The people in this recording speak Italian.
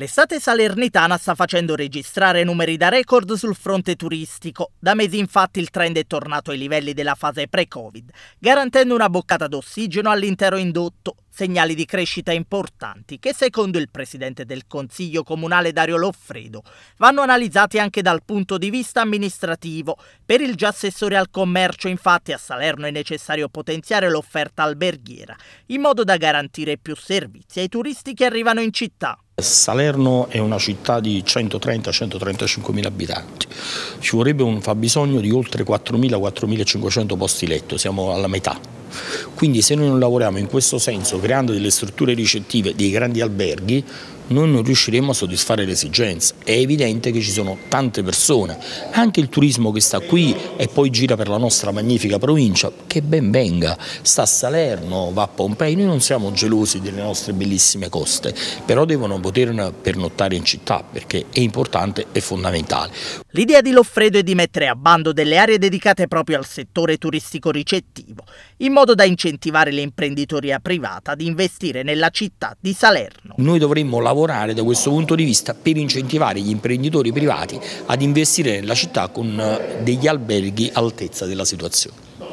L'estate salernitana sta facendo registrare numeri da record sul fronte turistico. Da mesi infatti il trend è tornato ai livelli della fase pre-Covid, garantendo una boccata d'ossigeno all'intero indotto. Segnali di crescita importanti che secondo il presidente del Consiglio comunale Dario Loffredo vanno analizzati anche dal punto di vista amministrativo. Per il già assessore al commercio infatti a Salerno è necessario potenziare l'offerta alberghiera in modo da garantire più servizi ai turisti che arrivano in città. Salerno è una città di 130-135 mila abitanti, ci vorrebbe un fabbisogno di oltre 4.000-4.500 posti letto, siamo alla metà quindi se noi non lavoriamo in questo senso creando delle strutture ricettive dei grandi alberghi noi non riusciremo a soddisfare le esigenze. È evidente che ci sono tante persone, anche il turismo che sta qui e poi gira per la nostra magnifica provincia, che ben venga, sta a Salerno, va a Pompei, noi non siamo gelosi delle nostre bellissime coste, però devono poter pernottare in città perché è importante e fondamentale. L'idea di Loffredo è di mettere a bando delle aree dedicate proprio al settore turistico ricettivo, in modo da incentivare l'imprenditoria privata ad investire nella città di Salerno. Noi dovremmo lavorare lavorare da questo punto di vista per incentivare gli imprenditori privati ad investire nella città con eh, degli alberghi altezza della situazione.